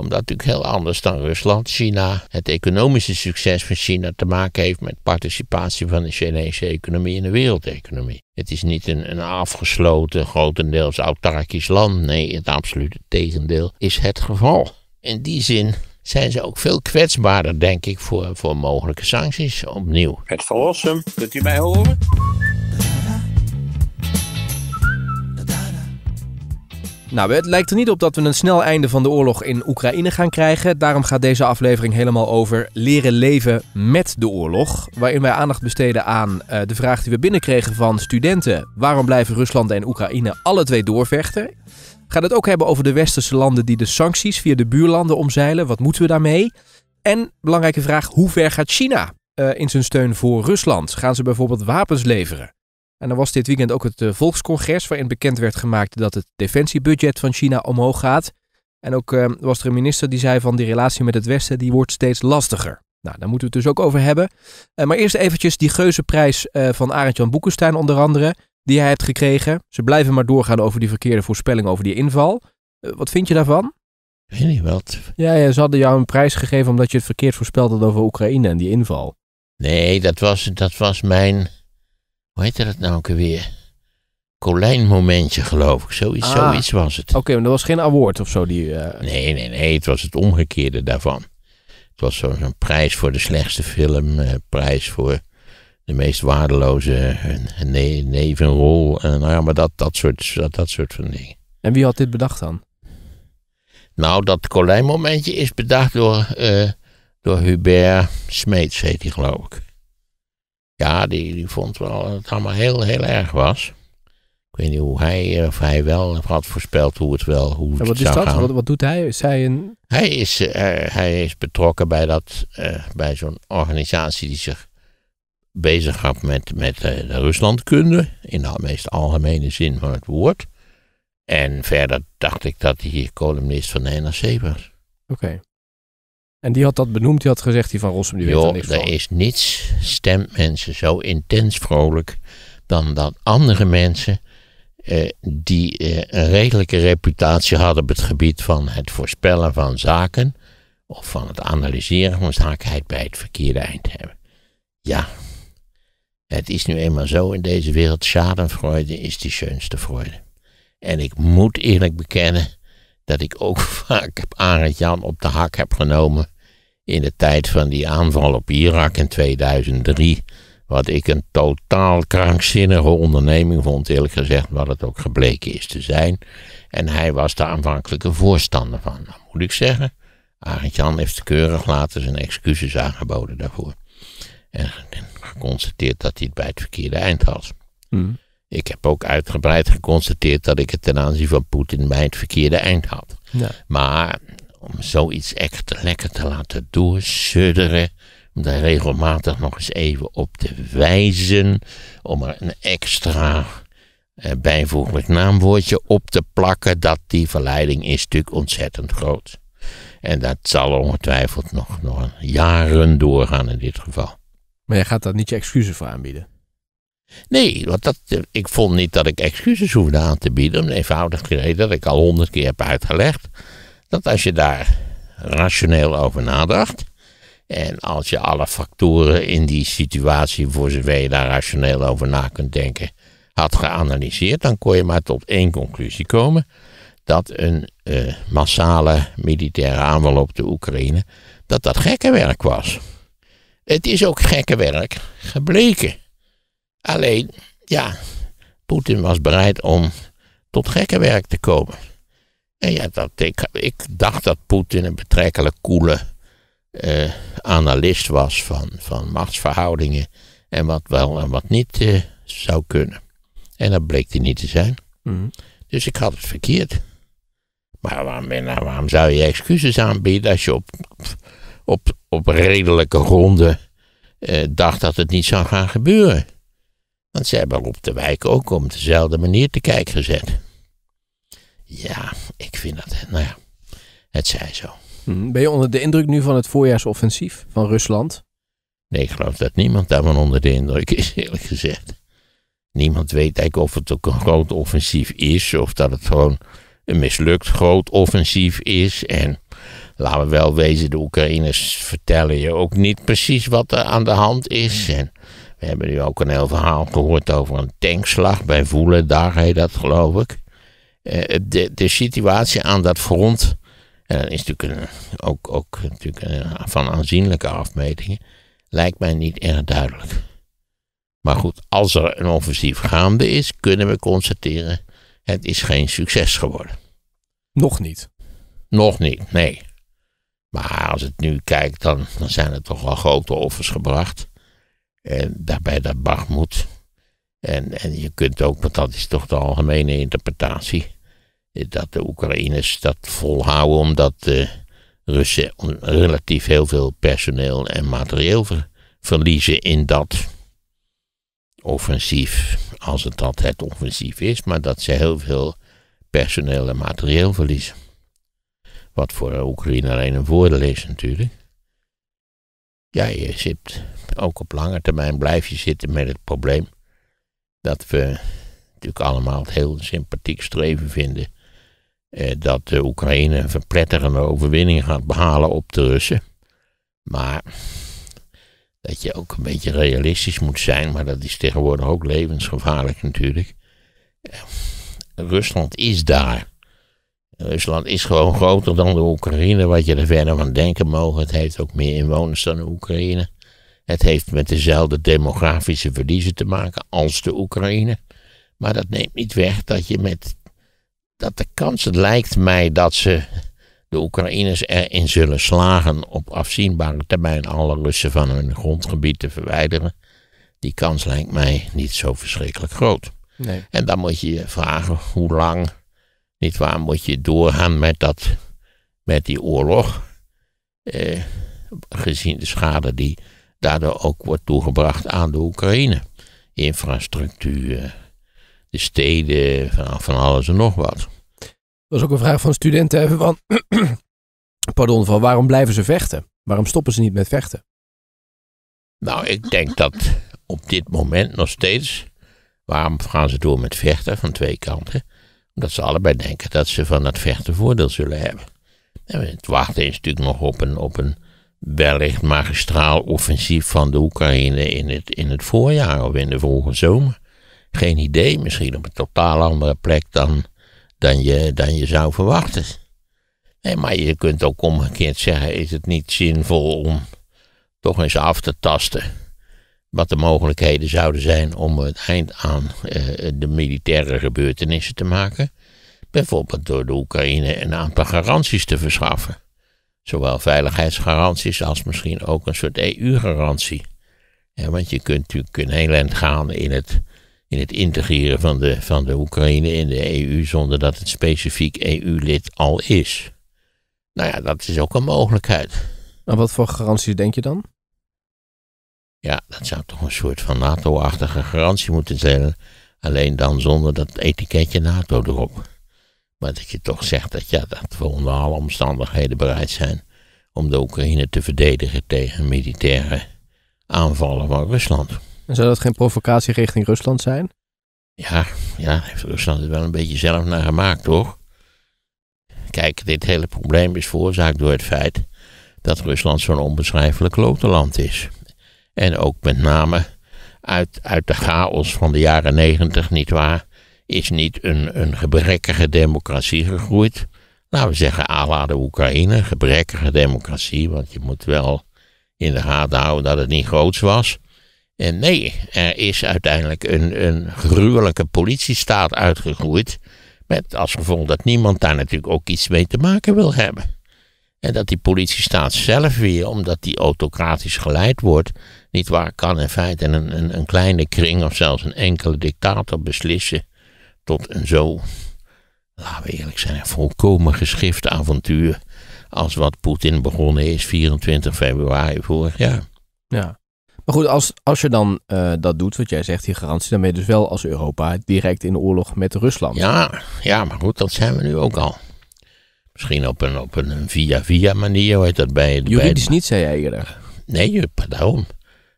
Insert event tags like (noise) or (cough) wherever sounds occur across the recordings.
Omdat natuurlijk heel anders dan Rusland, China, het economische succes van China te maken heeft met participatie van de Chinese economie in de wereldeconomie. Het is niet een, een afgesloten, grotendeels autarkisch land. Nee, het absolute tegendeel is het geval. In die zin zijn ze ook veel kwetsbaarder, denk ik, voor, voor mogelijke sancties opnieuw. Het verlossen, kunt u mij horen? Nou, het lijkt er niet op dat we een snel einde van de oorlog in Oekraïne gaan krijgen. Daarom gaat deze aflevering helemaal over leren leven met de oorlog. Waarin wij aandacht besteden aan eh, de vraag die we binnenkregen van studenten. Waarom blijven Rusland en Oekraïne alle twee doorvechten? Gaat het ook hebben over de westerse landen die de sancties via de buurlanden omzeilen? Wat moeten we daarmee? En belangrijke vraag: hoe ver gaat China eh, in zijn steun voor Rusland? Gaan ze bijvoorbeeld wapens leveren? En er was dit weekend ook het eh, Volkscongres, waarin bekend werd gemaakt dat het defensiebudget van China omhoog gaat. En ook eh, was er een minister die zei van die relatie met het Westen, die wordt steeds lastiger. Nou, daar moeten we het dus ook over hebben. Eh, maar eerst eventjes die geuzenprijs van Arend-Jan Boekenstein onder andere, die hij heeft gekregen. Ze blijven maar doorgaan over die verkeerde voorspelling over die inval. wat vind je daarvan? Weet niet wat. Ja, ja, ze hadden jou een prijs gegeven omdat je het verkeerd voorspelde over Oekraïne en die inval. Nee, dat was, dat was mijn hoe heette dat nou keer weer? Colijnmomentje, geloof ik. Zoiets, ah. zoiets was het. Oké, maar dat was geen award of zo? Die, eh, Nee, nee, nee. Het was het omgekeerde daarvan. Het was zo'n prijs voor de slechtste film, eh, prijs voor de meest waardeloze eh, ne nevenrol. En, nou ja, maar dat, dat, soort, dat, dat soort van dingen. En wie had dit bedacht dan? Nou, dat Colijnmomentje is bedacht door, door Hubert Smeets, heet hij geloof ik. Ja, die, die vond wel dat het allemaal heel, heel erg was. Ik weet niet hoe hij, eh, of hij wel had voorspeld hoe het wel hoe wat zou is dat? Gaan. Wat, doet hij? Is hij een... Hij is, eh, hij is betrokken bij, dat, eh, bij zo'n organisatie die zich bezighoudt met, met de Ruslandkunde. In de meest algemene zin van het woord. En verder dacht ik dat hij columnist van de NRC was. Oké. En die had dat benoemd, die had gezegd, die van Rossum, die jo, weet er niks er is niets stemt mensen zo intens vrolijk dan dat andere mensen eh, die eh, een redelijke reputatie hadden op het gebied van het voorspellen van zaken of van het analyseren van zaken bij het verkeerde eind hebben. Ja, het is nu eenmaal zo in deze wereld, schadenfreude is die schönste freude. En ik moet eerlijk bekennen dat ik ook (laughs) vaak Arend Jan op de hak heb genomen in de tijd van die aanval op Irak in 2003. Wat ik een totaal krankzinnige onderneming vond, eerlijk gezegd, wat het ook gebleken is te zijn. En hij was daar aanvankelijke voorstander van. Nou moet ik zeggen, Arend Jan heeft keurig later zijn excuses aangeboden daarvoor. En geconstateerd dat hij het bij het verkeerde eind had. Mm. Ik heb ook uitgebreid geconstateerd dat ik het ten aanzien van Poetin bij het verkeerde eind had. Maar om zoiets echt lekker te laten doorsudderen, om daar regelmatig nog eens even op te wijzen, om er een extra eh, bijvoeglijk naamwoordje op te plakken, dat die verleiding is natuurlijk ontzettend groot. En dat zal ongetwijfeld nog, nog jaren doorgaan in dit geval. Maar je gaat daar niet je excuses voor aanbieden? Nee, want dat, eh, ik vond niet dat ik excuses hoefde aan te bieden. Om eenvoudig reden dat ik al honderd keer heb uitgelegd. Dat als je daar rationeel over nadacht. En als je alle factoren in die situatie, voor zover je daar rationeel over na kunt denken, had geanalyseerd, dan kon je maar tot één conclusie komen: dat een eh, massale militaire aanval op de Oekraïne, dat dat gekkenwerk was. Het is ook gekkenwerk gebleken. Alleen, ja, Poetin was bereid om tot gekkenwerk te komen. En ja, dat, ik, dacht dat Poetin een betrekkelijk koele eh, analist was van, van machtsverhoudingen. En wat wel en wat niet eh, zou kunnen. En dat bleek hij niet te zijn. Mhm. Dus ik had het verkeerd. Maar nou, waarom, zou je excuses aanbieden als je op, op, op redelijke gronden eh, dacht dat het niet zou gaan gebeuren? Want ze hebben op de Wijk ook op dezelfde manier te kijk gezet. Ja, ik vind dat, nou ja, het zij zo. Mhm. Ben je onder de indruk nu van het voorjaarsoffensief van Rusland? Nee, ik geloof dat niemand daarvan onder de indruk is, eerlijk gezegd. Niemand weet eigenlijk of het ook een groot offensief is, of dat het gewoon een mislukt groot offensief is. En laten we wel wezen, de Oekraïners vertellen je ook niet precies wat er aan de hand is. En hebben nu ook een heel verhaal gehoord over een tankslag bij Voelen, daar heet dat geloof ik. Eh, eh, de, de situatie aan dat front en is natuurlijk ook, ook natuurlijk eh, van aanzienlijke afmetingen, lijkt mij niet erg duidelijk. Maar goed, als er een offensief gaande is, kunnen we constateren, het is geen succes geworden. Nog niet? Nog niet, nee. Maar als het nu kijkt, dan, dan zijn er toch wel grote offers gebracht. En daarbij dat Bachmoed. En, en je kunt ook, want dat is toch de algemene interpretatie, eh, dat de Oekraïners dat volhouden omdat de eh, Russen relatief heel veel personeel en materieel verliezen in dat offensief, als het dat het offensief is, maar dat ze heel veel personeel en materieel verliezen. Wat voor Oekraïne alleen een voordeel is natuurlijk. Ja, je zit ook op lange termijn blijf je zitten met het probleem dat we natuurlijk allemaal het heel sympathiek streven vinden eh, dat de Oekraïne een verpletterende overwinning gaat behalen op de Russen. Maar dat je ook een beetje realistisch moet zijn, maar dat is tegenwoordig ook levensgevaarlijk natuurlijk. Eh, Rusland is daar. Rusland is gewoon groter dan de Oekraïne, wat je er verder van denken mogen. Het heeft ook meer inwoners dan de Oekraïne. Het heeft met dezelfde demografische verliezen te maken als de Oekraïne. Maar dat neemt niet weg dat je met. Dat de kans het lijkt mij dat ze. De Oekraïners erin zullen slagen op afzienbare termijn alle Russen van hun grondgebied te verwijderen. Die kans lijkt mij niet zo verschrikkelijk groot. Nee. En dan moet je je vragen hoe lang niet waar moet je doorgaan met, dat, met die oorlog, eh, gezien de schade die daardoor ook wordt toegebracht aan de Oekraïne. Infrastructuur, de steden, van, van alles en nog wat. Dat was ook een vraag van studenten van, (clears throat) pardon, van waarom blijven ze vechten? Waarom stoppen ze niet met vechten? Nou, ik denk dat op dit moment nog steeds, waarom gaan ze door met vechten van twee kanten? dat ze allebei denken dat ze van dat vechten voordeel zullen hebben. En het wachten is natuurlijk nog op een, op een wellicht magistraal offensief van de Oekraïne in het, in het voorjaar of in de volgende zomer. Geen idee, misschien op een totaal andere plek dan, dan, je, dan je zou verwachten. Nee, maar je kunt ook omgekeerd zeggen: is het niet zinvol om toch eens af te tasten? wat de mogelijkheden zouden zijn om het eind aan eh, de militaire gebeurtenissen te maken. Bijvoorbeeld door de Oekraïne een aantal garanties te verschaffen. Zowel veiligheidsgaranties als misschien ook een soort EU-garantie. Ja, want je kunt natuurlijk een heel eind gaan in het, in het integreren van de, van de Oekraïne in de EU zonder dat het specifiek EU-lid al is. Nou ja, dat is ook een mogelijkheid. Maar wat voor garanties denk je dan? Ja, dat zou toch een soort van NATO-achtige garantie moeten zijn. Alleen dan zonder dat etiketje NATO erop. Maar dat je toch zegt dat, ja, dat we onder alle omstandigheden bereid zijn om de Oekraïne te verdedigen tegen militaire aanvallen van Rusland. En zou dat geen provocatie richting Rusland zijn? Ja, ja, heeft Rusland het wel een beetje zelf naar gemaakt, toch? Kijk, dit hele probleem is veroorzaakt door het feit dat Rusland zo'n onbeschrijfelijk land is. En ook met name uit, uit de chaos van de jaren negentig, nietwaar, is niet een, een gebrekkige democratie gegroeid. Laten we zeggen, aanlade Oekraïne, gebrekkige democratie, want je moet wel in de gaten houden dat het niet groots was. En nee, er is uiteindelijk een, een gruwelijke politiestaat uitgegroeid. Met als gevolg dat niemand daar natuurlijk ook iets mee te maken wil hebben. En dat die politiestaat zelf weer, omdat die autocratisch geleid wordt, niet waar kan in feite een, een, een kleine kring of zelfs een enkele dictator beslissen tot een zo, laten we eerlijk zijn, volkomen geschift avontuur als wat Poetin begonnen is 24 februari vorig jaar. Ja. Maar goed, als, als je dan eh, dat doet, wat jij zegt, die garantie, dan ben je dus wel als Europa direct in oorlog met Rusland. Ja, ja maar goed, dat zijn we nu ook al. Misschien op een, op een via-via manier, hoe heet dat bij... Juridisch bij, niet, zei jij eerder. Nee, daarom.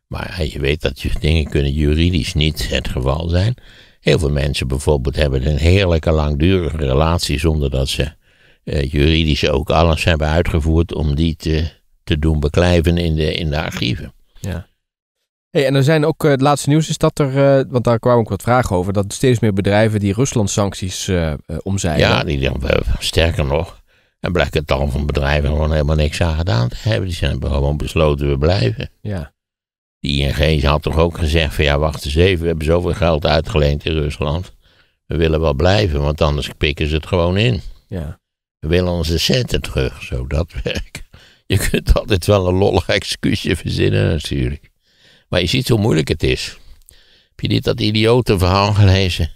Maar je weet dat dingen kunnen juridisch niet het geval zijn. Heel veel mensen bijvoorbeeld hebben een heerlijke langdurige relatie zonder dat ze eh, juridisch ook alles hebben uitgevoerd om die te, te doen beklijven in de, in de archieven. Ja. Hey, en er zijn ook, eh, het laatste nieuws is dat er, eh, want daar kwamen ook wat vragen over, dat steeds meer bedrijven die Rusland-sancties uh, omzeilen. Ja, die dan, sterker nog, en blijkt het tal van bedrijven gewoon helemaal niks aan gedaan te hebben. Die zijn gewoon besloten, we blijven. Ja. Die ING had toch ook gezegd van ja, wacht eens even, we hebben zoveel geld uitgeleend in Rusland. We willen wel blijven, want anders pikken ze het gewoon in. Ja. We willen onze centen terug, zo dat (laughs) werkt. Je kunt altijd wel een lollig excuusje verzinnen natuurlijk. Maar je ziet hoe moeilijk het is. Heb je niet dat idiote verhaal gelezen?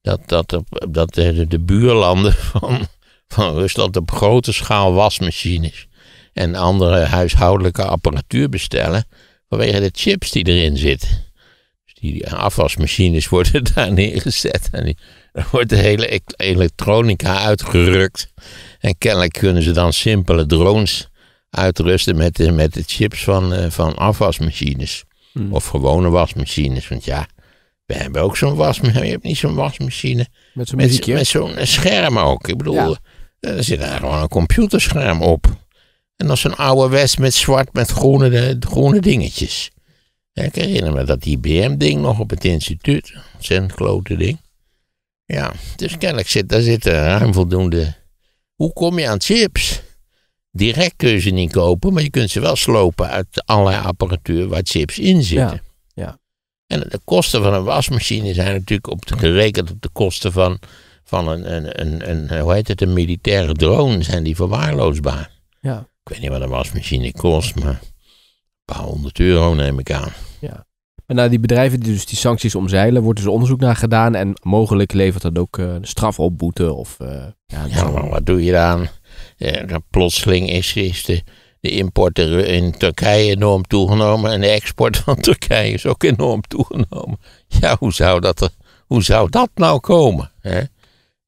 Dat, dat, dat de, de buurlanden (laughs) van, van Rusland op grote schaal wasmachines en andere huishoudelijke apparatuur bestellen Vanwege de chips die erin zitten. Dus die afwasmachines worden (laughs) daar neergezet. En dan wordt de hele e- elektronica uitgerukt. En kennelijk kunnen ze dan simpele drones uitrusten met de, met de chips van, eh, van afwasmachines. Hmm. Of gewone wasmachines. Want ja, we hebben ook zo'n wasmachine. Je hebt niet zo'n wasmachine. Met zo'n scherm ook. Ik bedoel, eh, er zit daar gewoon een computerscherm op. En dan zo'n oude west met zwart met groene, groene dingetjes. ik herinner me dat IBM-ding nog op het instituut. Zijn klote ding. Ja, dus kennelijk zit daar zitten ruim voldoende. Hoe kom je aan chips? Direct kun je ze niet kopen, maar je kunt ze wel slopen uit allerlei apparatuur waar chips in zitten. Ja, En de kosten van een wasmachine zijn natuurlijk op de, gerekend op de kosten van, van een, een, een, een, hoe heet het, een militaire drone, zijn die verwaarloosbaar. Ja. Ik weet niet wat een wasmachine kost, maar een paar honderd euro neem ik aan. Ja. Maar nou, die bedrijven die dus die sancties omzeilen, wordt dus onderzoek naar gedaan. En mogelijk levert dat ook een eh, straf op boete of... Eh, ja, maar wat doe je dan? Ja, plotseling is, is de, de import in Turkije enorm toegenomen en de export van Turkije is ook enorm toegenomen. Ja, hoe zou dat, hoe zou dat nou komen? Hè?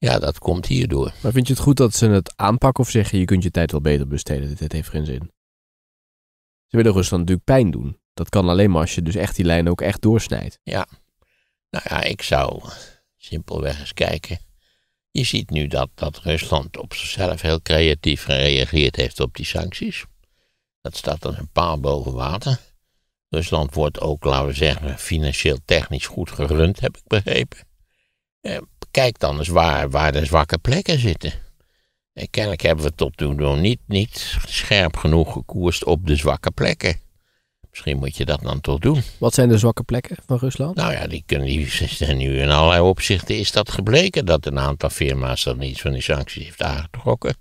Ja, dat komt hierdoor. Maar vind je het goed dat ze het aanpakken of zeggen je kunt je tijd wel beter besteden? Dit heeft geen zin. Ze willen Rusland natuurlijk pijn doen. Dat kan alleen maar als je dus echt die lijn ook echt doorsnijdt. Ja. Nou ja, ik zou simpelweg eens kijken. Je ziet nu dat, dat Rusland op zichzelf heel creatief gereageerd heeft op die sancties. Dat staat dan een paal boven water. Rusland wordt ook, laten we zeggen, financieel technisch goed gerund, heb ik begrepen. Eh, kijk dan eens waar, waar de zwakke plekken zitten. Eh, kennelijk hebben we tot nu toe niet, niet scherp genoeg gekoerst op de zwakke plekken. Misschien moet je dat dan toch doen. Wat zijn de zwakke plekken van Rusland? Nou ja, die kunnen, die, zijn nu in allerlei opzichten is dat gebleken dat een aantal firma's dat niet van die sancties heeft aangetrokken.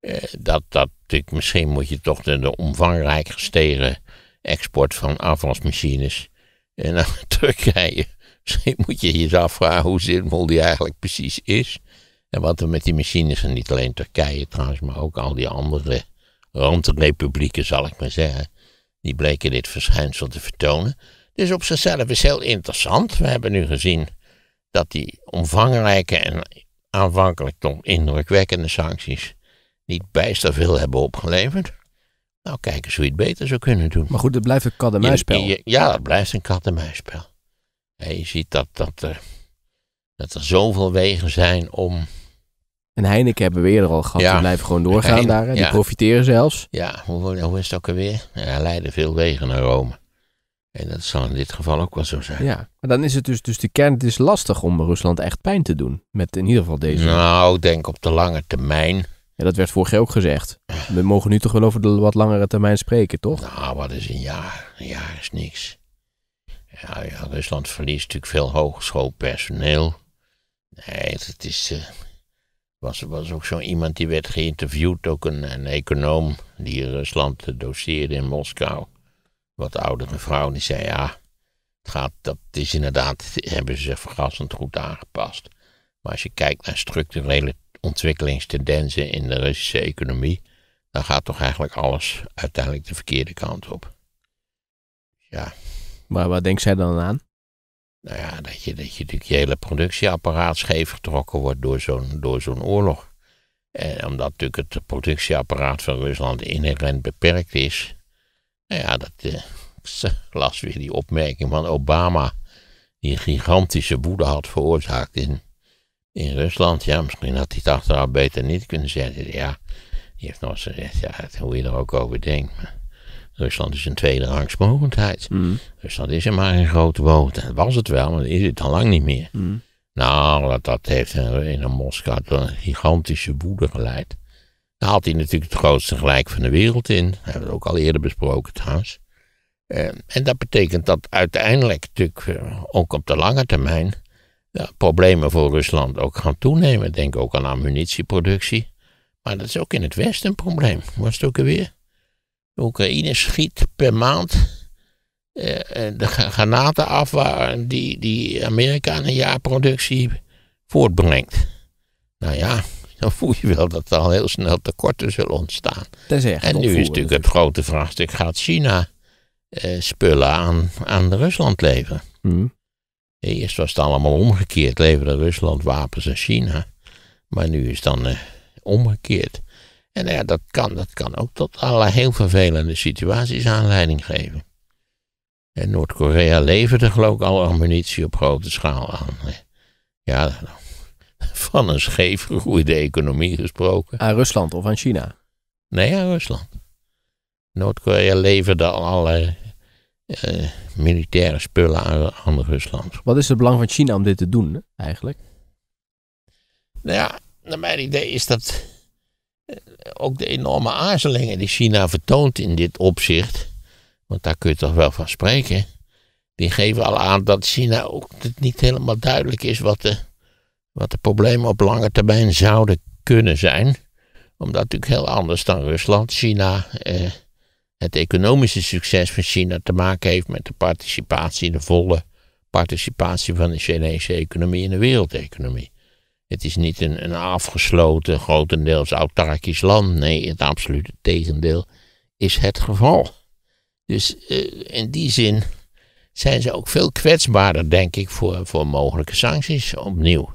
Eh, dat, dat, misschien moet je toch de, de omvangrijk gestegen export van afwasmachines eh, (laughs) naar Turkije Misschien (laughs) moet je je eens afvragen hoe zinvol die eigenlijk precies is. En wat er met die machines, en niet alleen Turkije trouwens, maar ook al die andere randrepublieken, zal ik maar zeggen, die bleken dit verschijnsel te vertonen. Dus op zichzelf is heel interessant. We hebben nu gezien dat die omvangrijke en aanvankelijk toch indrukwekkende sancties niet bijster veel hebben opgeleverd. Nou, kijk eens hoe je het beter zou kunnen doen. Maar goed, het blijft een kat en muisspel. Ja, dat blijft een kat en muisspel je ziet dat, dat, er, dat er zoveel wegen zijn om. En Heineken hebben we eerder al gehad. Ja, blijven gewoon doorgaan daar. Die profiteren zelfs. Ja, hoe, hoe, is het ook alweer? Ja, er leiden veel wegen naar Rome. En dat zal in dit geval ook wel zo zijn. Ja, maar dan is het dus, dus de kern. Het is lastig om Rusland echt pijn te doen. Met in ieder geval deze. Nou, ik denk op de lange termijn. Ja, dat werd vorig jaar ook gezegd. We mogen nu toch wel over de wat langere termijn spreken, toch? Nou, wat is een jaar? Een jaar is niks. Ja, Rusland verliest natuurlijk veel hogeschoolpersoneel. Nee, het is. Uh, was, was ook zo iemand die werd geïnterviewd, ook een, een econoom die in Rusland doseerde in Moskou. Wat oudere vrouw, die zei: Ja, het gaat, dat is inderdaad, hebben ze zich verrassend goed aangepast. Maar als je kijkt naar structurele ontwikkelingstendensen in de Russische economie, dan gaat toch eigenlijk alles uiteindelijk de verkeerde kant op. Ja. Maar wat denkt zij dan aan? Nou ja, dat je, dat je natuurlijk je hele productieapparaat scheef getrokken wordt door zo'n, door zo'n oorlog. En omdat natuurlijk het productieapparaat van Rusland inherent beperkt is. Nou ja, dat eh, (laughs) las weer die opmerking van Obama. Die een gigantische boede had veroorzaakt in, in Rusland. Ja, misschien had hij het achteraf beter niet kunnen zeggen. Ja, die heeft nog eens gezegd, ja, hoe je er ook over denkt. Rusland is een tweede rangsmogendheid. Mm. Rusland is er maar een grote boot. Dat was het wel, maar is het al lang niet meer. Mm. Nou, dat, dat heeft in Moskou tot een gigantische woede geleid. Daar had hij natuurlijk het grootste gelijk van de wereld in. Dat hebben we ook al eerder besproken trouwens. Ehm, en dat betekent dat uiteindelijk natuurlijk eh, ook op de lange termijn ja, problemen voor Rusland ook gaan toenemen. Denk ook aan ammunitieproductie. Maar dat is ook in het Westen een probleem. Was het ook alweer? Oekraïne schiet per maand eh, de granaten af waar die, die Amerika een jaar productie voortbrengt. Nou ja, dan voel je wel dat er al heel snel tekorten zullen ontstaan. Dat en nu is natuurlijk het grote vraagstuk: gaat China eh, spullen aan, aan Rusland leveren? Hmm. Eh, eerst was het allemaal omgekeerd: leverde Rusland wapens aan China. Maar nu is het dan eh, omgekeerd. En nou ja, dat kan, dat kan ook tot allerlei heel vervelende situaties aanleiding geven. En Noord-Korea leverde geloof ik al ammunitie op grote schaal aan. Ja, (laughs) van een scheef gegroeide economie gesproken. Aan Rusland of aan China? Nee, aan Rusland. Noord-Korea leverde al allerlei eh, militaire spullen aan, aan, Rusland. Wat is het belang van China om dit te doen, eigenlijk? Nou ja, naar mijn idee is dat eh, ook de enorme aarzelingen die China vertoont in dit opzicht, want daar kun je toch wel van spreken, die geven al aan dat China ook niet helemaal duidelijk is wat de, wat de problemen op lange termijn zouden kunnen zijn. Omdat natuurlijk heel anders dan Rusland, China, eh, het economische succes van China te maken heeft met de participatie, de volle participatie van de Chinese economie in de wereldeconomie. Het is niet een, een afgesloten, grotendeels autarkisch land. Nee, het absolute tegendeel is het geval. Dus eh, in die zin zijn ze ook veel kwetsbaarder, denk ik, voor, voor mogelijke sancties opnieuw.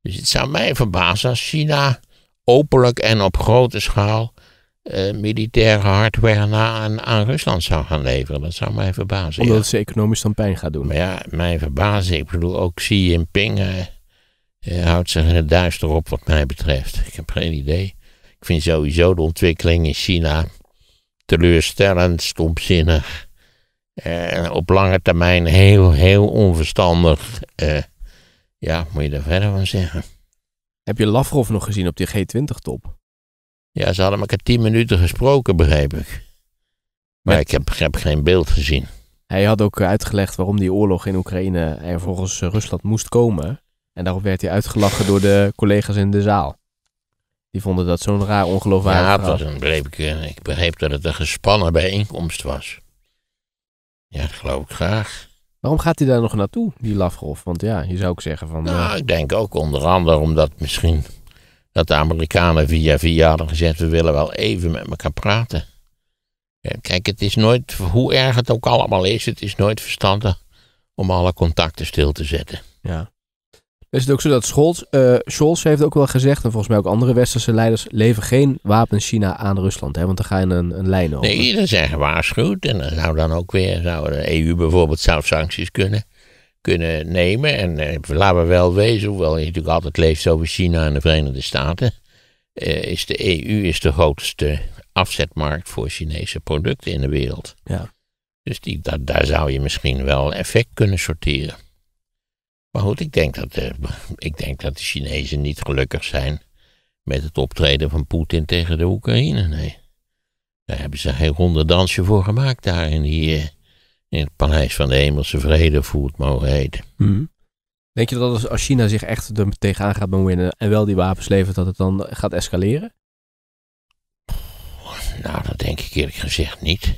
Dus het zou mij verbazen als China openlijk en op grote schaal uh, eh, militaire hardware aan, aan, Rusland zou gaan leveren. Dat zou mij verbazen. Omdat ja. ze economisch dan pijn gaat doen. Maar ja, mij verbazen. Ik bedoel, ook Xi Jinping. Uh, houdt zich in het duister op, wat mij betreft. Ik heb geen idee. Ik vind sowieso de ontwikkeling in China teleurstellend, stomzinnig. En op lange termijn heel, heel onverstandig. Eh, ja, moet je daar verder van zeggen. Heb je Lavrov nog gezien op die G20-top? Ja, ze hadden elkaar tien minuten gesproken, begreep ik. Maar ik heb, heb, geen beeld gezien. Hij had ook uitgelegd waarom die oorlog in Oekraïne er volgens Rusland moest komen. En daarop werd hij uitgelachen door de collega's in de zaal. Die vonden dat zo'n raar ongeloofwaardig Ja, dat was een, begreep ik, eh, ik begreep dat het een gespannen bijeenkomst was. Ja, dat geloof ik graag. Waarom gaat hij daar nog naartoe, die Lavrov? Want ja, je zou ook zeggen van... Nou, eh, ik denk ook onder andere omdat misschien... dat de Amerikanen via via hadden gezegd... we willen wel even met elkaar praten. Kijk, het is nooit... hoe erg het ook allemaal is... het is nooit verstandig om alle contacten stil te zetten. Ja is het ook zo dat Scholz, eh, Scholz heeft ook wel gezegd, en volgens mij ook andere westerse leiders, leven geen wapens China aan Rusland. Hè? Want dan ga je een, een lijn over. Nee, dat zeggen gewaarschuwd. En dan zou dan ook weer, zou de EU bijvoorbeeld zelf sancties kunnen, kunnen nemen. En eh, laten we wel wezen, hoewel je natuurlijk altijd leeft over China en de Verenigde Staten, eh, is de EU is de grootste afzetmarkt voor Chinese producten in de wereld. Ja. Dus die, dat, daar zou je misschien wel effect kunnen sorteren. Maar goed, ik denk dat, de, eh, ik denk dat de Chinezen niet gelukkig zijn met het optreden van Poetin tegen de Oekraïne. Nee. Daar hebben ze geen ronde voor gemaakt daar in, die, eh, in het Paleis van de Hemelse Vrede, hoe het mogen heten. Mhm. Denk je dat als China zich echt er tegenaan gaat bemoeien en wel die wapens levert, dat het dan gaat escaleren? Nou, dat denk ik eerlijk gezegd niet.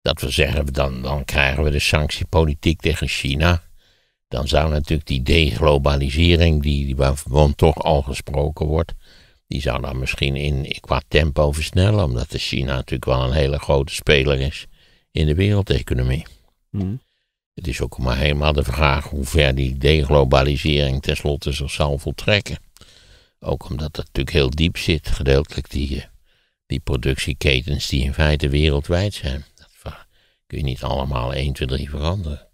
Dat we zeggen, dan, dan krijgen we de sanctiepolitiek tegen China dan zou natuurlijk die deglobalisering, die, waarvan toch al gesproken wordt, die zou dan misschien in, qua tempo versnellen, omdat de China natuurlijk wel een hele grote speler is in de wereldeconomie. Hmm. Het is ook maar helemaal de vraag hoe ver die deglobalisering tenslotte zich zal voltrekken. Ook omdat dat natuurlijk heel diep zit, gedeeltelijk die, eh, die productieketens die in feite wereldwijd zijn. Dat kun je niet allemaal 1, 2, 3 veranderen.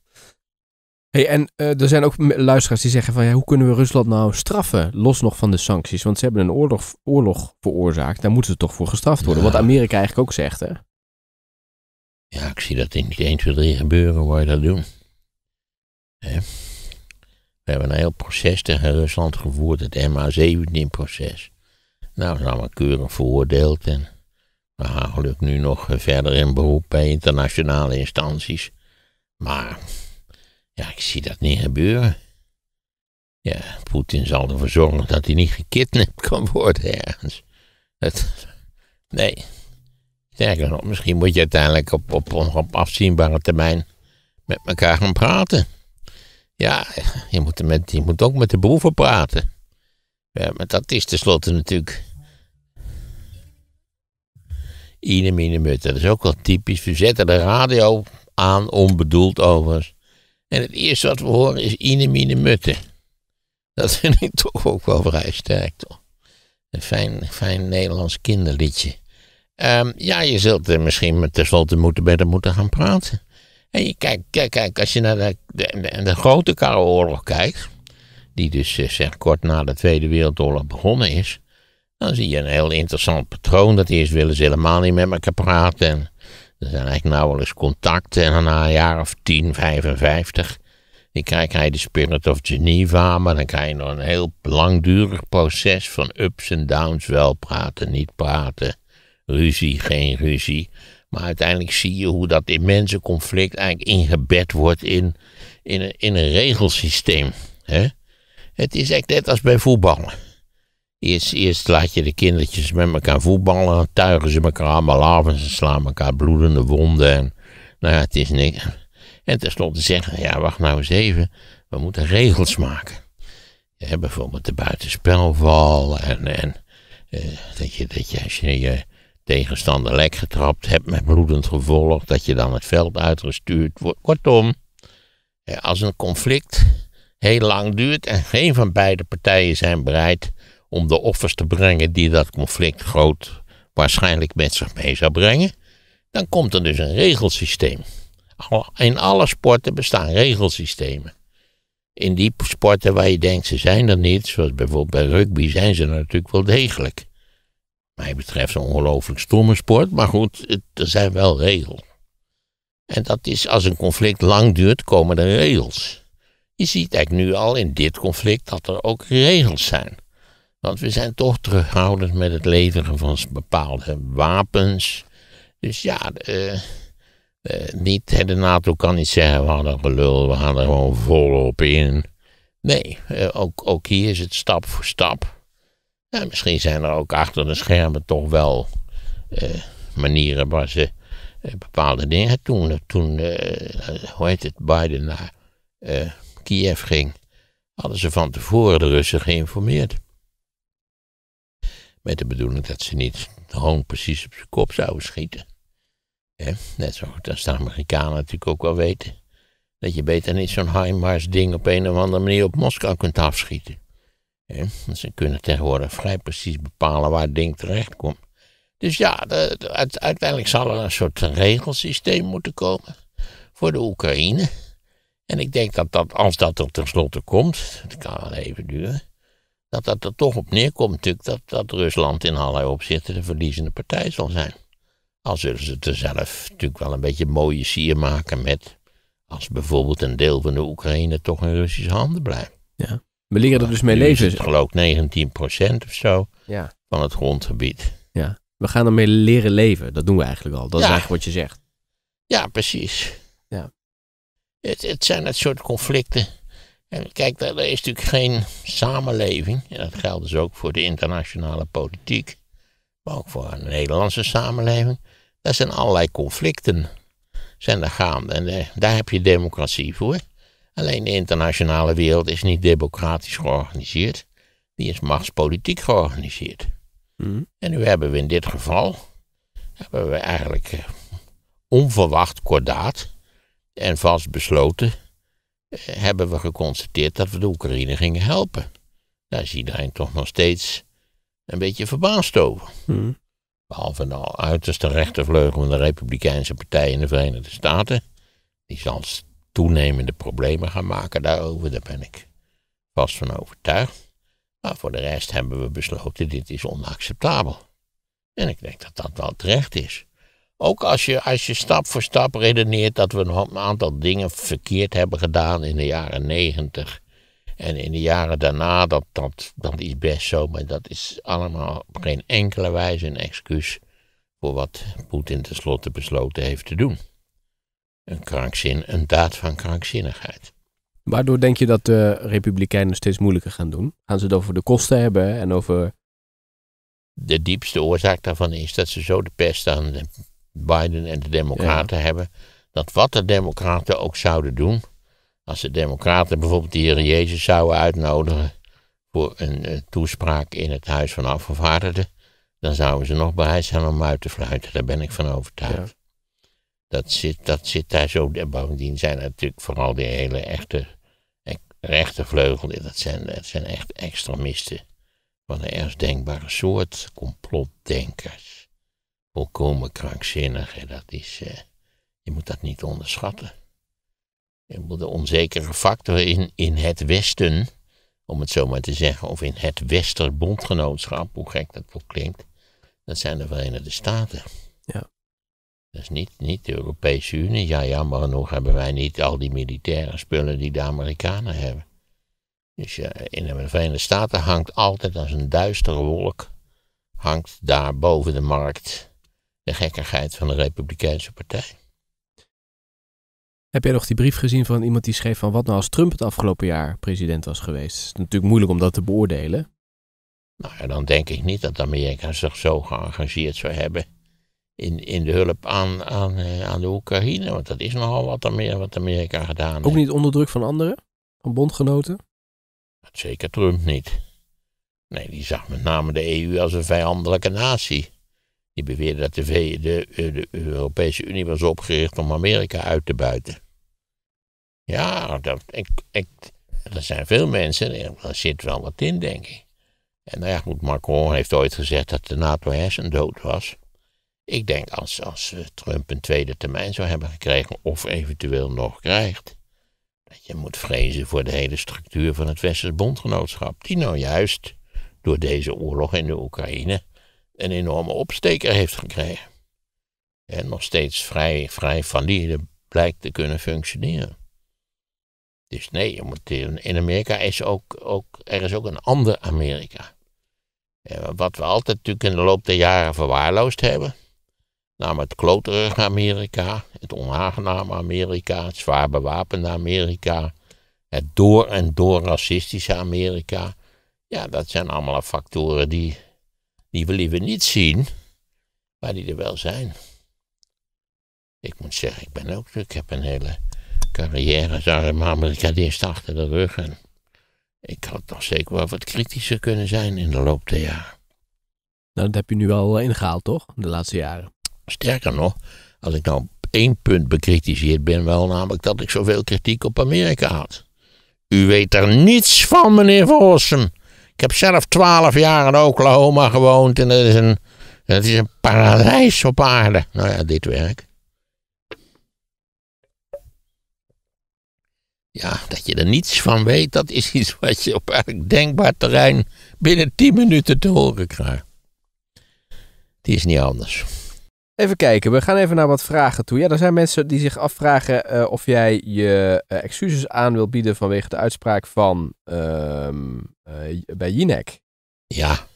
Hey, en eh, er zijn ook luisteraars die zeggen van ja, hoe kunnen we Rusland nou straffen, los nog van de sancties? Want ze hebben een oorlog, oorlog veroorzaakt, daar moeten ze toch voor gestraft worden. Wat Amerika eigenlijk ook zegt, hè? Ja, ik zie dat in niet 2, 3 gebeuren, waar je dat doen. We hebben een heel proces tegen Rusland gevoerd, het MH17-proces. Nou, ze allemaal keurig veroordeeld en we gaan gelukkig nu nog eh, verder in beroep bij internationale instanties. Maar ja, ik zie dat niet gebeuren. Ja, Poetin zal ervoor zorgen dat hij niet gekidnapt (laughs) kan worden ergens. nee. Sterker nog, misschien moet je uiteindelijk op, op, op afzienbare termijn met elkaar gaan praten. Ja, je moet, met, je moet ook met de boeven praten. Ja, maar dat is tenslotte natuurlijk. Ine mine Dat is ook wel typisch. We zetten de radio aan, onbedoeld overigens. En het eerste wat we horen is Inemine Mutte. Dat vind ik toch ook wel vrij sterk, toch? Een fijn, fijn Nederlands kinderliedje. Ehm, ja, je zult er misschien tenslotte moeten, beter moeten gaan praten. En je kijk, kijk, als je naar de, de, de grote Koude kijkt, die dus eh, zeg kort na de Tweede Wereldoorlog begonnen is, dan zie je een heel interessant patroon. Dat eerst willen ze helemaal niet met elkaar praten. Er zijn eigenlijk nauwelijks contacten. En na een jaar of 10, 55, dan krijg hij de Spirit of Geneva. Maar dan krijg je nog een heel langdurig proces van ups en downs. Wel praten, niet praten. Ruzie, geen ruzie. Maar uiteindelijk zie je hoe dat immense conflict eigenlijk ingebed wordt in, in, een, in een regelsysteem. Het is echt net als bij voetballen. Eerst, eerst laat je de kindertjes met elkaar voetballen, tuigen ze elkaar allemaal af en ze slaan elkaar bloedende wonden. En, nou ja, het is niks. En tenslotte zeggen, ja, wacht nou eens even, we moeten regels maken. bijvoorbeeld de buitenspelval en, en eh, dat, je, dat je als je je tegenstander lek getrapt hebt met bloedend gevolg, dat je dan het veld uitgestuurd wordt. Kortom, eh, als een conflict heel lang duurt en geen van beide partijen zijn bereid om de offers te brengen die dat conflict groot waarschijnlijk met zich mee zou brengen, dan komt er dus een regelsysteem. In alle sporten bestaan regelsystemen. In die sporten waar je denkt ze zijn er niet, zoals bijvoorbeeld bij rugby, zijn ze natuurlijk wel degelijk. mij betreft een ongelooflijk stomme sport, maar goed, er zijn wel regels. En dat is als een conflict lang duurt, komen er regels. Je ziet eigenlijk nu al in dit conflict dat er ook regels zijn. Want we zijn toch terughoudend met het leveren van bepaalde wapens. Dus ja, uh, uh, niet, de NATO kan niet zeggen, we hadden gelul, we gaan er gewoon volop in. Nee, eh, ook, hier is het stap voor stap. misschien zijn er ook achter de schermen toch wel manieren waar ze bepaalde dingen toen Toen, hoe heet het, Biden naar Kiev ging, hadden ze van tevoren de Russen geïnformeerd. Met de bedoeling dat ze niet gewoon precies op zijn kop zouden schieten. Net zo de Amerikanen natuurlijk ook wel weten. Dat je beter niet zo'n HIMARS ding op een of andere manier op Moskou kunt afschieten. Ze kunnen tegenwoordig vrij precies bepalen waar het ding terecht komt. Dus ja, uiteindelijk zal er een soort regelsysteem moeten komen voor de Oekraïne. En ik denk dat, dat als dat er tenslotte komt, dat kan wel even duren, dat dat er toch op neerkomt natuurlijk dat, dat Rusland in allerlei opzichten de verliezende partij zal zijn. Al zullen ze het er zelf natuurlijk wel een beetje mooie sier maken met, als bijvoorbeeld een deel van de Oekraïne toch in Russische handen blijft. Ja. We leren er dus mee leven. Het geloof 19% of zo ja. van het grondgebied. Ja. We gaan ermee leren leven. Dat doen we eigenlijk al. Dat is eigenlijk wat je zegt. Ja, precies. Ja. Het, het zijn het soort conflicten en kijk, er is natuurlijk geen samenleving, en dat geldt dus ook voor de internationale politiek, maar ook voor een Nederlandse samenleving. Daar zijn allerlei conflicten zijn er gaande en daar heb je democratie voor. Alleen de internationale wereld is niet democratisch georganiseerd, die is machtspolitiek georganiseerd. Hmm. En nu hebben we in dit geval, hebben we eigenlijk eh, onverwacht kordaat en vast besloten hebben we geconstateerd dat we de Oekraïne gingen helpen. Daar is iedereen toch nog steeds een beetje verbaasd over. Hmm. Behalve de uiterste rechtervleugel van de Republikeinse Partij in de Verenigde Staten. Die zal toenemende problemen gaan maken daarover, daar ben ik vast van overtuigd. Maar voor de rest hebben we besloten, dit is onacceptabel. En ik denk dat dat wel terecht is. Ook als je, als je stap voor stap redeneert dat we een aantal dingen verkeerd hebben gedaan in de jaren negentig. En in de jaren daarna, dat, dat, dat is best zo, maar dat is allemaal op geen enkele wijze een excuus voor wat Poetin tenslotte besloten heeft te doen. Een, krankzin, een daad van krankzinnigheid. Waardoor denk je dat de Republikeinen steeds moeilijker gaan doen? Gaan ze het over de kosten hebben en over. De diepste oorzaak daarvan is dat ze zo de pest aan de Biden en de Democraten hebben. Dat wat de Democraten ook zouden doen. Als de Democraten bijvoorbeeld de Heer Jezus zouden uitnodigen. voor een, toespraak in het Huis van Afgevaardigden. dan zouden ze nog bereid zijn om uit te fluiten. Daar ben ik van overtuigd. Dat, zit, dat zit daar zo. Bovendien zijn er natuurlijk vooral die hele echte e-, rechtervleugel. dat zijn, dat zijn echt extremisten. van de ergst denkbare soort complotdenkers volkomen krankzinnig. Hè. Dat is, eh, je moet dat niet onderschatten. De onzekere factor in, in het Westen, om het zo maar te zeggen, of in het Westerbondgenootschap, hoe gek dat ook klinkt, dat zijn de Verenigde Staten. Ja. Dat is niet, niet de Europese Unie. Ja, jammer genoeg hebben wij niet al die militaire spullen die de Amerikanen hebben. Dus ja, in de Verenigde Staten hangt altijd als een duistere wolk, hangt daar boven de markt de gekkigheid van de Republikeinse Partij. Heb jij nog die brief gezien van iemand die schreef van wat nou als Trump het afgelopen jaar president was geweest? Het is natuurlijk moeilijk om dat te beoordelen. Nou ja, dan denk ik niet dat Amerika zich zo geëngageerd zou hebben in, in de hulp aan, aan, eh, aan de Oekraïne. Want dat is nogal wat, Amerika, wat Amerika gedaan heeft. Ook niet onder druk van anderen? Van bondgenoten? Zeker Trump niet. Nee, die zag met name de EU als een vijandelijke natie. Die beweerde dat eh, de, Europese Unie was opgericht om Amerika uit te buiten. Ja, dat, ik, er zijn veel mensen, daar zit wel wat in, denk ik. En nou ja, goed, Macron heeft ooit gezegd dat de NATO dood was. Ik denk als, als eh, Trump een tweede termijn zou hebben gekregen, of eventueel nog krijgt, dat je moet vrezen voor de hele structuur van het Westers Bondgenootschap, die nou juist door deze oorlog in de Oekraïne een enorme opsteker heeft gekregen. En nog steeds vrij, vrij valide blijkt te kunnen functioneren. Dus nee, je moet in Amerika is ook, ook, er is ook een ander Amerika. Eh, wat we altijd natuurlijk in de loop der jaren verwaarloosd hebben. Namelijk het kloterige Amerika, het onaangename Amerika, het zwaar bewapende Amerika, het door en door racistische Amerika. Ja, dat zijn allemaal factoren die, die willen we niet zien, maar die er wel zijn. Ik moet zeggen, ik ben ook, ik heb een hele carrière als arm eerst achter de rug. En ik had nog zeker wel wat kritischer kunnen zijn in de loop der jaren. Nou, dat heb je nu al eh, ingehaald, toch? De laatste jaren. Sterker nog, als ik nou één punt bekritiseerd ben, wel namelijk dat ik zoveel kritiek op Amerika had. U weet er niets van, meneer Verhossen. Ik heb zelf twaalf jaar in Oklahoma gewoond en dat is een, dat is een paradijs op aarde. Nou ja, dit werk. Ja, dat je er niets van weet, dat is iets wat je op elk denkbaar terrein binnen 10 minuten te horen krijgt. Het is niet anders. Even kijken, we gaan even naar wat vragen toe. Ja, er zijn mensen die zich afvragen eh, of jij je eh, excuses aan wil bieden vanwege de uitspraak van ehm, eh, bij Jinek. Ja,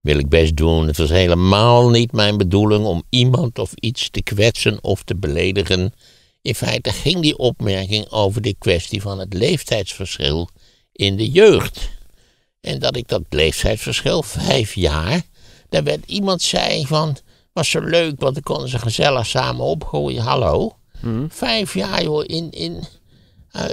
wil ik best doen. Het was helemaal niet mijn bedoeling om iemand of iets te kwetsen of te beledigen. In feite ging die opmerking over de kwestie van het leeftijdsverschil in de jeugd. En dat ik dat leeftijdsverschil, vijf jaar, daar werd iemand zei van was zo leuk, want dan konden ze gezellig samen opgroeien. Hallo. Mhm. Vijf jaar, joh. In, in, eh,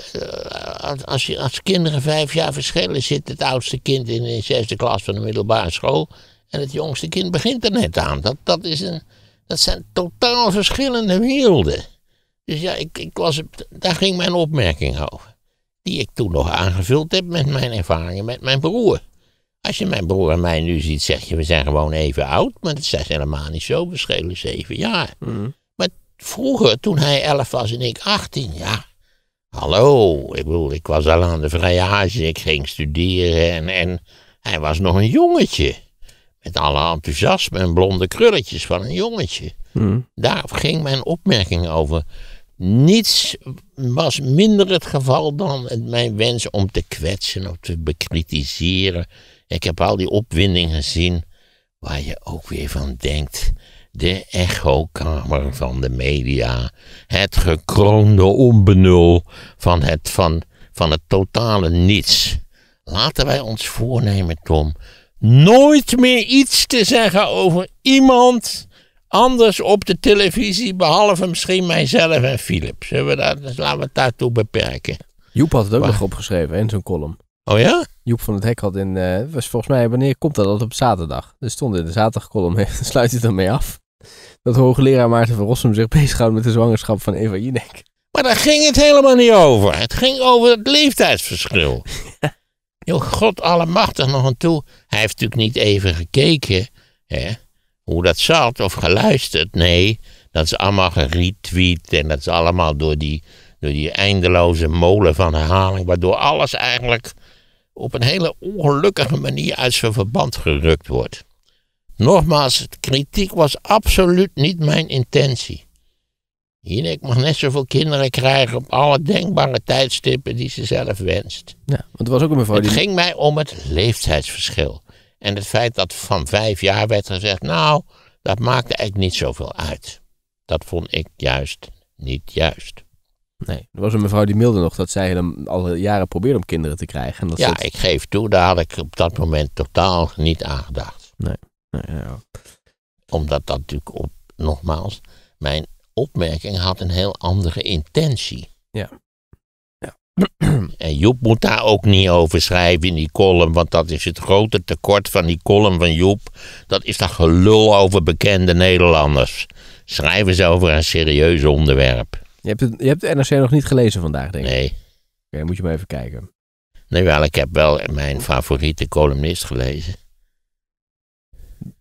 eh, als, als kinderen vijf jaar verschillen, zit het oudste kind in de zesde klas van de middelbare school. En het jongste kind begint er net aan. Dat, dat, is een, dat zijn totaal verschillende werelden. Dus ja, ik, ik was, daar ging mijn opmerking over. Die ik toen nog aangevuld heb met mijn ervaringen met mijn broer. Als je mijn broer en mij nu ziet, zeg je, we zijn gewoon even oud. Maar dat is helemaal niet zo, we schelen zeven jaar. Mm. Maar vroeger, toen hij elf was en ik achttien, ja... Hallo, ik bedoel, ik was al aan de vrijage, ik ging studeren en, en hij was nog een jongetje. Met alle enthousiasme en blonde krulletjes van een jongetje. Mm. Daar ging mijn opmerking over. Niets was minder het geval dan mijn wens om te kwetsen of te bekritiseren. Ik heb al die opwinding gezien waar je ook weer van denkt. De echokamer van de media. Het gekroonde onbenul van het, van, van het totale niets. Laten wij ons voornemen, Tom, nooit meer iets te zeggen over iemand anders op de televisie, behalve misschien mijzelf en Philip. we dat, dus laten we het daartoe beperken. Joep had het ook nog opgeschreven in zijn column. Oh ja? Joep van het Hek had in, eh, was volgens mij, wanneer komt dat? Dat op zaterdag. Dus stond in de zaterdagkolom. (laughs) sluit het ermee af. Dat hoogleraar Maarten van Rossum zich bezighoudt met de zwangerschap van Eva Jinek. Maar daar ging het helemaal niet over. Het ging over het leeftijdsverschil. (laughs) Heel god allemachtig nog en toe. Hij heeft natuurlijk niet even gekeken hè, hoe dat zat of geluisterd. Nee, dat is allemaal geretweet en dat is allemaal door die, door die eindeloze molen van herhaling. Waardoor alles eigenlijk op een hele ongelukkige manier uit zijn verband gerukt wordt. Nogmaals, kritiek was absoluut niet mijn intentie. Hier, ik mag net zoveel kinderen krijgen op alle denkbare tijdstippen die ze zelf wenst. Ja, want het was ook een mevrouw die... ging mij om het leeftijdsverschil. En het feit dat van vijf jaar werd gezegd, nou, dat maakte eigenlijk niet zoveel uit. Dat vond ik juist niet juist. Nee, er was een mevrouw die mailde nog dat zij hem al jaren probeerde om kinderen te krijgen. En dat ja, ik geef toe, daar had ik op dat moment totaal niet aan gedacht. Nee. nee Omdat dat natuurlijk, op, nogmaals, mijn opmerking had een heel andere intentie. Ja. ja. (clears throat) En Joep moet daar ook niet over schrijven in die column, want dat is het grote tekort van die column van Joep. Dat is dat gelul over bekende Nederlanders. Schrijven ze over een serieus onderwerp. Je hebt, je hebt de NRC nog niet gelezen vandaag, denk ik? Nee. Oké, moet je maar even kijken. Nee, wel, ik heb wel mijn favoriete columnist gelezen.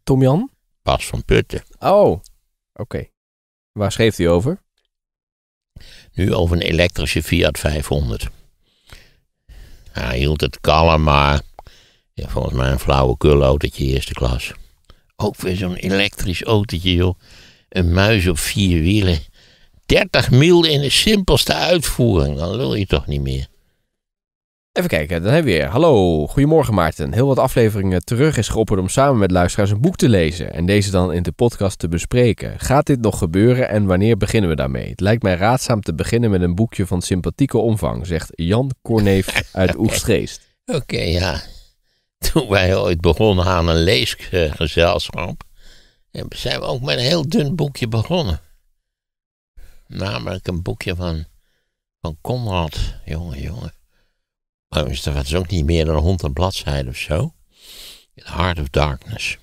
Tom Jan? Bas van Putten. Oh, oké. Waar schreef hij over? Nu over een elektrische Fiat 500. Hij hield het kalm, maar volgens mij een flauwe autootje eerste klas. Ook weer zo'n elektrisch autootje, joh. Een muis op vier wielen. 30 mil in de simpelste uitvoering. Dan wil je toch niet meer. Even kijken, dan hebben we weer. Hallo, goedemorgen Maarten. Heel wat afleveringen terug is geopperd om samen met luisteraars een boek te lezen en deze dan in de podcast te bespreken. Gaat dit nog gebeuren en wanneer beginnen we daarmee? Het lijkt mij raadzaam te beginnen met een boekje van sympathieke omvang, zegt Jan Corneef (laughs) uit okay. Oegstgeest. Oké, ja. Toen wij ooit begonnen aan een leesgezelschap, zijn we ook met een heel dun boekje begonnen namelijk een boekje van, van Conrad. Jongen, jongen. Het is dat ook niet meer dan 100 bladzijden of zo. The Heart of Darkness.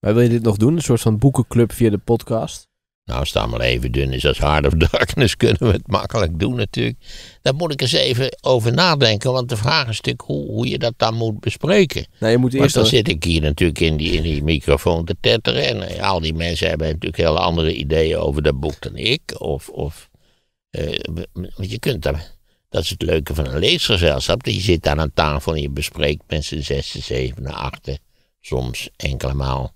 Maar wil je dit nog doen? Een soort van boekenclub via de podcast? Nou, staan maar even dun is als Hard of Darkness, (laughs) kunnen we het makkelijk doen natuurlijk. Daar moet ik eens even over nadenken, want de vraag is natuurlijk hoe, hoe je dat dan moet bespreken. Nou, je moet eerst want dan zit ik hier natuurlijk in die, in die microfoon te tetteren en eh, al die mensen hebben natuurlijk heel andere ideeën over dat boek dan ik. Of, of eh, want je kunt dat. dat is het leuke van een leesgezelschap, dat je zit aan een tafel en je bespreekt mensen zesde, zevende, achtste, soms enkele maal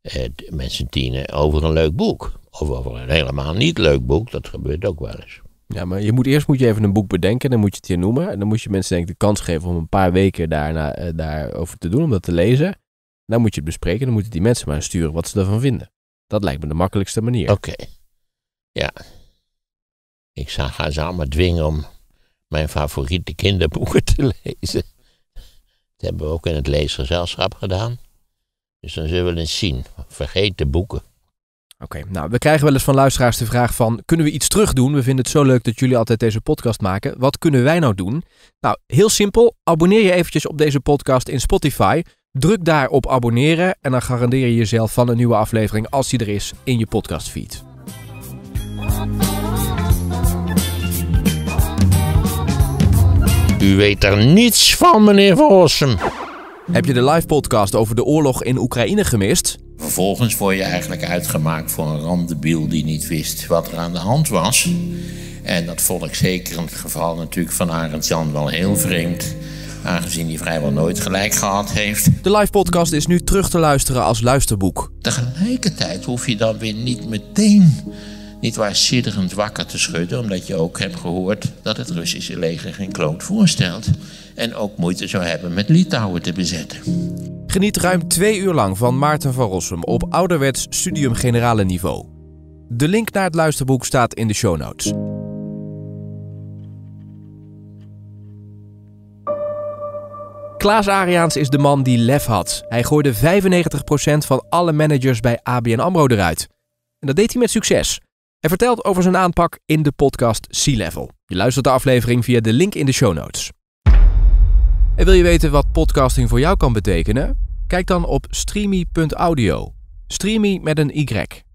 eh, met z'n tienen over een leuk boek. Of over een helemaal niet leuk boek, dat gebeurt ook wel eens. Ja, maar je moet eerst moet je even een boek bedenken, dan moet je het hier noemen. En dan moet je mensen denk ik de kans geven om een paar weken daarna, eh, daarover te doen, om dat te lezen. Dan moet je het bespreken, dan moeten die mensen maar sturen wat ze ervan vinden. Dat lijkt me de makkelijkste manier. Oké, ja. Ik ga ze allemaal dwingen om mijn favoriete kinderboeken te (laughs) lezen. Dat hebben we ook in het leesgezelschap gedaan. Dus dan zullen we het zien. Vergeet de boeken. Oké, nou, we krijgen wel eens van luisteraars de vraag van... kunnen we iets terug doen? We vinden het zo leuk dat jullie altijd deze podcast maken. Wat kunnen wij nou doen? Nou, heel simpel. Abonneer je eventjes op deze podcast in Spotify. Druk daar op abonneren en dan garandeer je jezelf van een nieuwe aflevering... als die er is, in je podcastfeed. U weet er niets van, meneer Vossem. Heb je de live podcast over de oorlog in Oekraïne gemist? Vervolgens word je eigenlijk uitgemaakt voor een randebiel die niet wist wat er aan de hand was. En dat vond ik zeker in het geval natuurlijk van Arend Jan wel heel vreemd. Aangezien hij vrijwel nooit gelijk gehad heeft. De live podcast is nu terug te luisteren als luisterboek. Tegelijkertijd hoef je dan weer niet meteen niet waar sidderend wakker te schudden, omdat je ook hebt gehoord dat het Russische leger geen kloot voorstelt en ook moeite zou hebben met Litouwen te bezetten. Geniet ruim twee uur lang van Maarten van Rossum op ouderwets studium generale niveau. De link naar het luisterboek staat in de show notes. Klaas Ariaans is de man die lef had. Hij gooide 95% van alle managers bij ABN AMRO eruit. En dat deed hij met succes. Hij vertelt over zijn aanpak in de podcast Sea Level. Je luistert de aflevering via de link in de show notes. En wil je weten wat podcasting voor jou kan betekenen? Kijk dan op streamy.audio. Streamy met een Y.